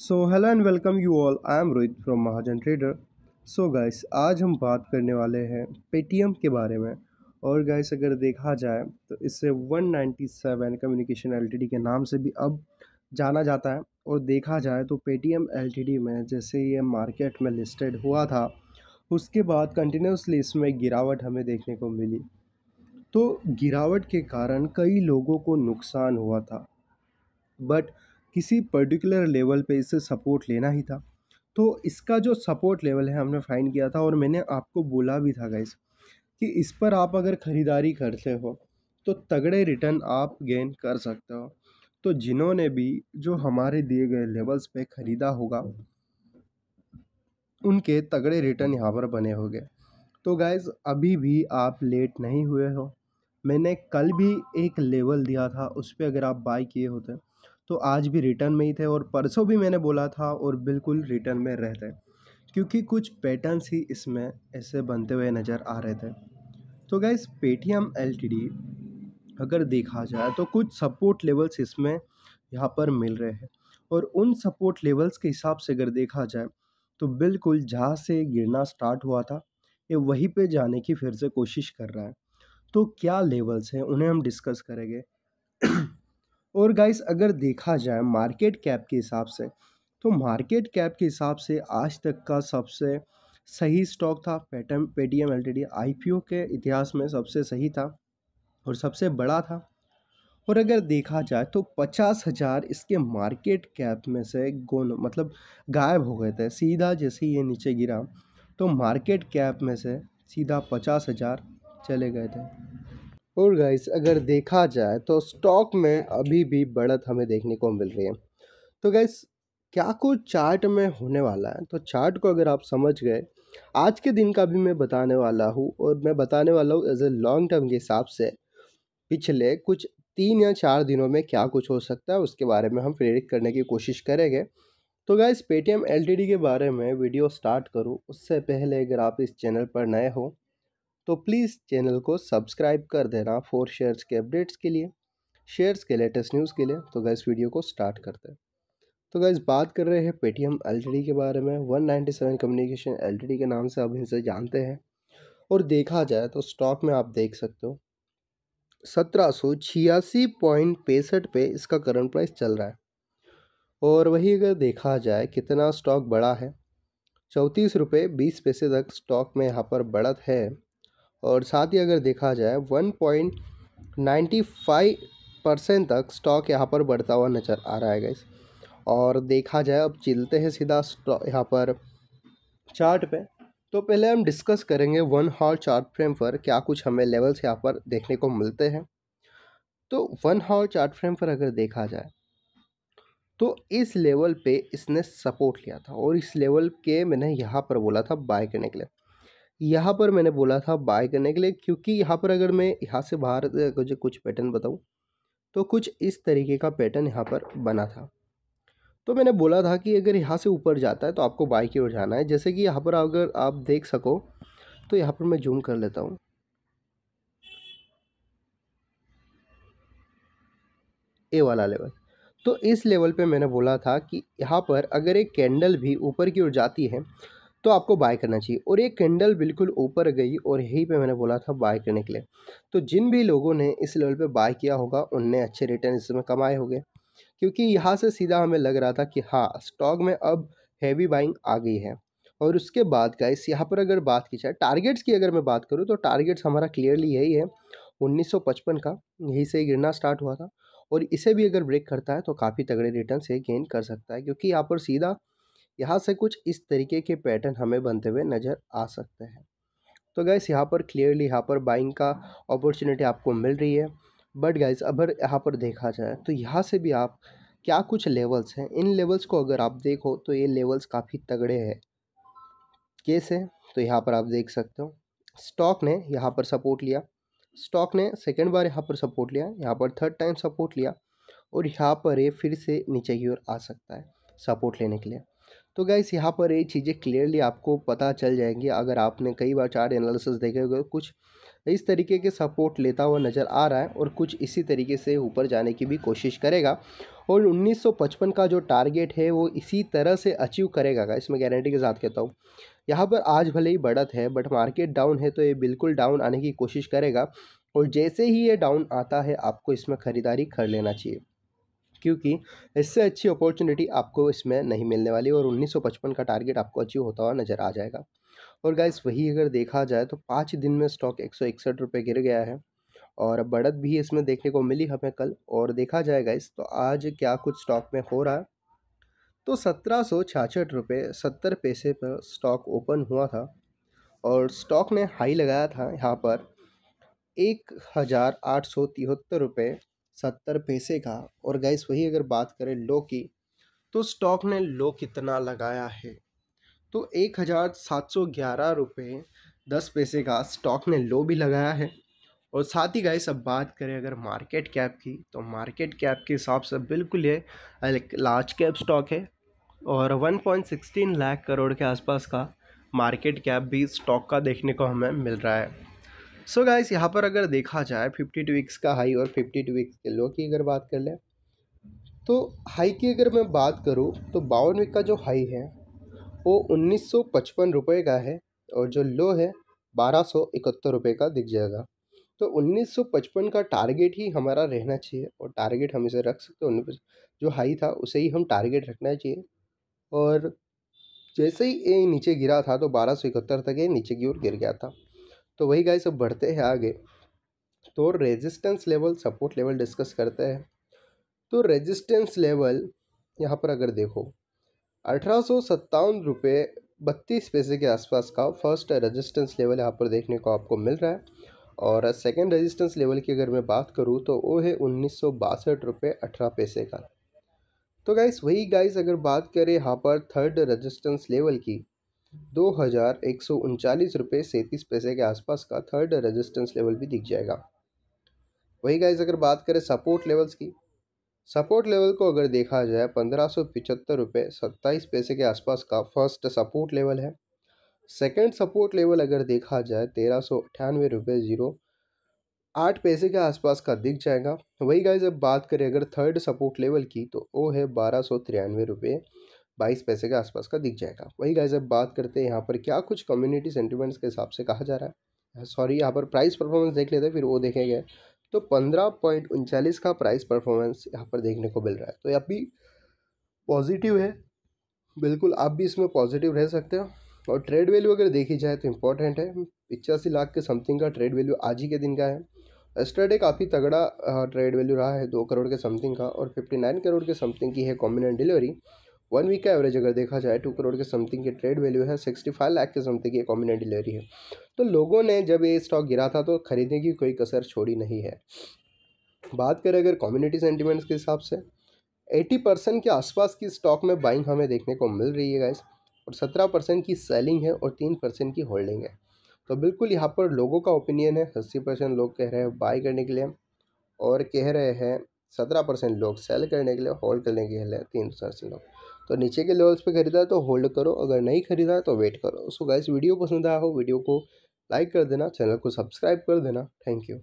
so hello and welcome you all I am Rohit from Mahajan trader so guys आज हम बात करने वाले हैं पेटीएम के बारे में और गाइस अगर देखा जाए तो इसे 197 कम्युनिकेशन एलटीडी के नाम से भी अब जाना जाता है और देखा जाए तो पेटीएम एलटीडी में जैसे ये मार्केट में लिस्टेड हुआ था उसके बाद कंटिन्यूसली इसमें गिरावट हमें देखने को मिली तो गिरावट के कारण कई लोगों को नुकसान हुआ था बट किसी पर्टिकुलर लेवल पे इसे सपोर्ट लेना ही था तो इसका जो सपोर्ट लेवल है हमने फाइंड किया था और मैंने आपको बोला भी था गाइस कि इस पर आप अगर ख़रीदारी करते हो तो तगड़े रिटर्न आप गेन कर सकते हो तो जिन्होंने भी जो हमारे दिए गए लेवल्स पे ख़रीदा होगा उनके तगड़े रिटर्न यहाँ पर बने होंगे तो गाइज़ अभी भी आप लेट नहीं हुए हो मैंने कल भी एक लेवल दिया था उस पर अगर आप बाई किए होते तो आज भी रिटर्न में ही थे और परसों भी मैंने बोला था और बिल्कुल रिटर्न में रहते क्योंकि कुछ पैटर्न्स ही इसमें ऐसे बनते हुए नज़र आ रहे थे तो गैस पेटीएम एल अगर देखा जाए तो कुछ सपोर्ट लेवल्स इसमें यहाँ पर मिल रहे हैं और उन सपोर्ट लेवल्स के हिसाब से अगर देखा जाए तो बिल्कुल जहाँ से गिरना स्टार्ट हुआ था ये वहीं पे जाने की फिर से कोशिश कर रहा है तो क्या लेवल्स हैं उन्हें हम डिस्कस करेंगे और गाइस अगर देखा जाए मार्केट कैप के हिसाब से तो मार्केट कैप के हिसाब से आज तक का सबसे सही स्टॉक था पेटम पेटीएम एल आईपीओ के इतिहास में सबसे सही था और सबसे बड़ा था और अगर देखा जाए तो पचास हज़ार इसके मार्केट कैप में से गोन मतलब गायब हो गए थे सीधा जैसे ही ये नीचे गिरा तो मार्केट कैप में से सीधा पचास हज़ार चले गए थे और गाइस अगर देखा जाए तो स्टॉक में अभी भी बढ़त हमें देखने को मिल रही है तो गाइस क्या कुछ चार्ट में होने वाला है तो चार्ट को अगर आप समझ गए आज के दिन का भी मैं बताने वाला हूँ और मैं बताने वाला हूँ एज ए लॉन्ग टर्म के हिसाब से पिछले कुछ तीन या चार दिनों में क्या कुछ हो सकता है उसके बारे में हम प्रेरित करने की कोशिश करेंगे तो गाइस पेटीएम एल के बारे में वीडियो स्टार्ट करूँ उससे पहले अगर आप इस चैनल पर नए हो तो प्लीज़ चैनल को सब्सक्राइब कर देना फॉर शेयर्स के अपडेट्स के लिए शेयर्स के लेटेस्ट न्यूज़ के लिए तो गैस वीडियो को स्टार्ट करते हैं तो गैस बात कर रहे हैं पेटीएम एल के बारे में 197 कम्युनिकेशन एल के नाम से अब इनसे जानते हैं और देखा जाए तो स्टॉक में आप देख सकते हो सत्रह सौ छियासी पॉइंट पैंसठ पे इसका करंट प्राइस चल रहा है और वही अगर देखा जाए कितना स्टॉक बड़ा है चौंतीस रुपये बीस पैसे तक स्टॉक में यहाँ पर बढ़त है और साथ ही अगर देखा जाए one point ninety five percent तक स्टॉक यहाँ पर बढ़ता हुआ नज़र आ रहा है गैस और देखा जाए अब चिलते हैं सीधा स्टॉक यहाँ पर चार्ट पे तो पहले हम डिस्कस करेंगे वन हॉर चार्ट फ्रेम पर क्या कुछ हमें लेवल्स यहाँ पर देखने को मिलते हैं तो वन हॉर चार्ट फ्रेम पर अगर देखा जाए तो इस लेवल पे इसने सपोर्ट लिया था और इस लेवल के मैंने यहाँ पर बोला था बाय करने के लिए यहाँ पर मैंने बोला था बाय करने के लिए क्योंकि यहाँ पर अगर मैं यहाँ से बाहर मुझे कुछ पैटर्न बताऊँ तो कुछ इस तरीके का पैटर्न यहाँ पर बना था तो मैंने बोला था कि अगर यहाँ से ऊपर जाता है तो आपको बाई की ओर जाना है जैसे कि यहाँ पर अगर आप देख सको तो यहाँ पर मैं जूम कर लेता हूँ ए वाला लेवल तो इस लेवल पे मैंने बोला था कि यहाँ पर अगर एक कैंडल भी ऊपर की ओर जाती है तो आपको बाय करना चाहिए और ये कैंडल बिल्कुल ऊपर गई और यहीं पे मैंने बोला था बाय करने के लिए तो जिन भी लोगों ने इस लेवल पे बाय किया होगा उनने अच्छे रिटर्न इसमें कमाए होंगे क्योंकि यहाँ से सीधा हमें लग रहा था कि हाँ स्टॉक में अब हैवी बाइंग आ गई है और उसके बाद का इस यहाँ पर अगर बात की जाए टारगेट्स की अगर मैं बात करूँ तो टारगेट्स हमारा क्लियरली यही है उन्नीस का यहीं से गिरना स्टार्ट हुआ था और इसे भी अगर ब्रेक करता है तो काफ़ी तगड़े रिटर्न से गेन कर सकता है क्योंकि यहाँ पर सीधा यहाँ से कुछ इस तरीके के पैटर्न हमें बनते हुए नज़र आ सकते हैं तो गैस यहाँ पर क्लियरली यहाँ पर बाइंग का अपॉर्चुनिटी आपको मिल रही है बट गाइज अगर यहाँ पर देखा जाए तो यहाँ से भी आप क्या कुछ लेवल्स हैं इन लेवल्स को अगर आप देखो तो ये लेवल्स काफ़ी तगड़े हैं कैसे तो यहाँ पर आप देख सकते हो स्टॉक ने यहाँ पर सपोर्ट लिया स्टॉक ने सेकेंड बार यहाँ पर सपोर्ट लिया यहाँ पर थर्ड टाइम सपोर्ट लिया और यहाँ पर ये फिर से नीचे की ओर आ सकता है सपोर्ट लेने के लिए तो गाइस यहाँ पर ये चीज़ें क्लियरली आपको पता चल जाएंगी अगर आपने कई बार चार्ट एनालिसिस देखे होंगे कुछ इस तरीके के सपोर्ट लेता हुआ नज़र आ रहा है और कुछ इसी तरीके से ऊपर जाने की भी कोशिश करेगा और 1955 का जो टारगेट है वो इसी तरह से अचीव करेगा इसमें गारंटी के साथ कहता हूँ यहाँ पर आज भले ही बढ़त है बट मार्केट डाउन है तो ये बिल्कुल डाउन आने की कोशिश करेगा और जैसे ही ये डाउन आता है आपको इसमें ख़रीदारी कर लेना चाहिए क्योंकि इससे अच्छी अपॉर्चुनिटी आपको इसमें नहीं मिलने वाली और 1955 का टारगेट आपको अचीव होता हुआ नज़र आ जाएगा और गाइस वही अगर देखा जाए तो पाँच दिन में स्टॉक एक सौ इकसठ रुपये गिर गया है और बढ़त भी इसमें देखने को मिली हमें कल और देखा जाए गाइस तो आज क्या कुछ स्टॉक में हो रहा है तो सत्रह सौ छाछठ रुपये सत्तर पैसे पर स्टॉक ओपन हुआ था और स्टॉक ने हाई लगाया था यहाँ पर एक हज़ार आठ सौ तिहत्तर रुपये सत्तर पैसे का और गैस वही अगर बात करें लो की तो स्टॉक ने लो कितना लगाया है तो एक हज़ार सात सौ ग्यारह रुपये दस पैसे का स्टॉक ने लो भी लगाया है और साथ ही गैस अब बात करें अगर मार्केट कैप की तो मार्केट कैप के हिसाब से बिल्कुल ये लार्ज कैप स्टॉक है और 1.16 लाख करोड़ के आसपास का मार्केट कैप भी स्टॉक का देखने को हमें मिल रहा है सो so गाइस यहाँ पर अगर देखा जाए फिफ्टी टू वीक्स का हाई और फिफ्टी टू वीक्स के लो की अगर बात कर लें तो हाई की अगर मैं बात करूँ तो बावन वीक का जो हाई है वो उन्नीस सौ पचपन रुपये का है और जो लो है बारह सौ इकहत्तर रुपये का दिख जाएगा तो 1955 का टारगेट ही हमारा रहना चाहिए और टारगेट हम इसे रख सकते हैं जो हाई था उसे ही हम टारगेट रखना चाहिए और जैसे ही ये नीचे गिरा था तो बारह तक ये नीचे की ओर गिर गया था तो वही गाइस अब बढ़ते हैं आगे तो resistance level support level discuss करते हैं तो रेजिस्टेंस लेवल यहाँ पर अगर देखो अठारह सौ सत्तावन रुपये बत्तीस पैसे के आसपास का फर्स्ट रेजिस्टेंस लेवल यहाँ पर देखने को आपको मिल रहा है और सेकेंड रेजिस्टेंस लेवल की अगर मैं बात करूँ तो वो है उन्नीस सौ बासठ रुपये अठारह पैसे का तो गाइस वही गाइस अगर बात करें यहाँ पर थर्ड रजिस्टेंस लेवल की दो हज़ार एक सौ उनचालीस रुपये सैंतीस पैसे के आसपास का थर्ड रेजिस्टेंस लेवल भी दिख जाएगा वही गाइज अगर बात करें सपोर्ट लेवल्स की सपोर्ट लेवल को अगर देखा जाए पंद्रह सौ पिचहत्तर रुपये सत्ताईस पैसे के आसपास का फर्स्ट सपोर्ट लेवल है सेकंड सपोर्ट लेवल अगर देखा जाए तेरह सौ अठानवे रुपये ज़ीरो आठ पैसे के आसपास का दिख जाएगा वही गाइज अब बात करें अगर थर्ड सपोर्ट लेवल की तो वो है बारह सौ तिरानवे रुपये बाईस पैसे के आसपास का दिख जाएगा वही गाइज अब बात करते हैं यहाँ पर क्या कुछ कम्युनिटी सेंटिमेंट्स के हिसाब से कहा जा रहा है सॉरी यहाँ पर प्राइस परफॉर्मेंस देख लेते हैं फिर वो देखेंगे तो पंद्रह पॉइंट उनचालीस का प्राइस परफॉर्मेंस यहाँ पर देखने को मिल रहा है तो ये भी पॉजिटिव है बिल्कुल आप भी इसमें पॉजिटिव रह सकते हो और ट्रेड वैल्यू अगर देखी जाए तो इम्पोर्टेंट है पिचासी लाख के समथिंग का ट्रेड वैल्यू आज ही के दिन का है एस्टरडे काफ़ी तगड़ा ट्रेड वैल्यू रहा है दो करोड़ के समथिंग का और फिफ्टी नाइन करोड़ के समथिंग की है कॉम्बिनेंट डिलीवरी वन वीक का एवरेज अगर देखा जाए टू करोड़ के समथिंग की ट्रेड वैल्यू है सिक्सटी फाइव लाख के समथिंग की कॉम्बिनेंट डिलीवरी है तो लोगों ने जब ये स्टॉक गिरा था तो खरीदने की कोई कसर छोड़ी नहीं है बात करें अगर कम्युनिटी सेंटिमेंट्स के हिसाब से एटी परसेंट के आसपास की स्टॉक में बाइंग हमें देखने को मिल रही है गाइस और सत्रह परसेंट की सेलिंग है और तीन परसेंट की होल्डिंग है तो बिल्कुल यहाँ पर लोगों का ओपिनियन है अस्सी परसेंट लोग कह रहे हैं बाय करने के लिए और कह रहे हैं सत्रह परसेंट लोग सेल करने के लिए होल्ड करने के लिए तीन परसेंट लोग तो नीचे के लेवल्स पे खरीदा तो होल्ड करो अगर नहीं खरीदा तो वेट करो सो गाइस वीडियो पसंद आया हो वीडियो को लाइक कर देना चैनल को सब्सक्राइब कर देना थैंक यू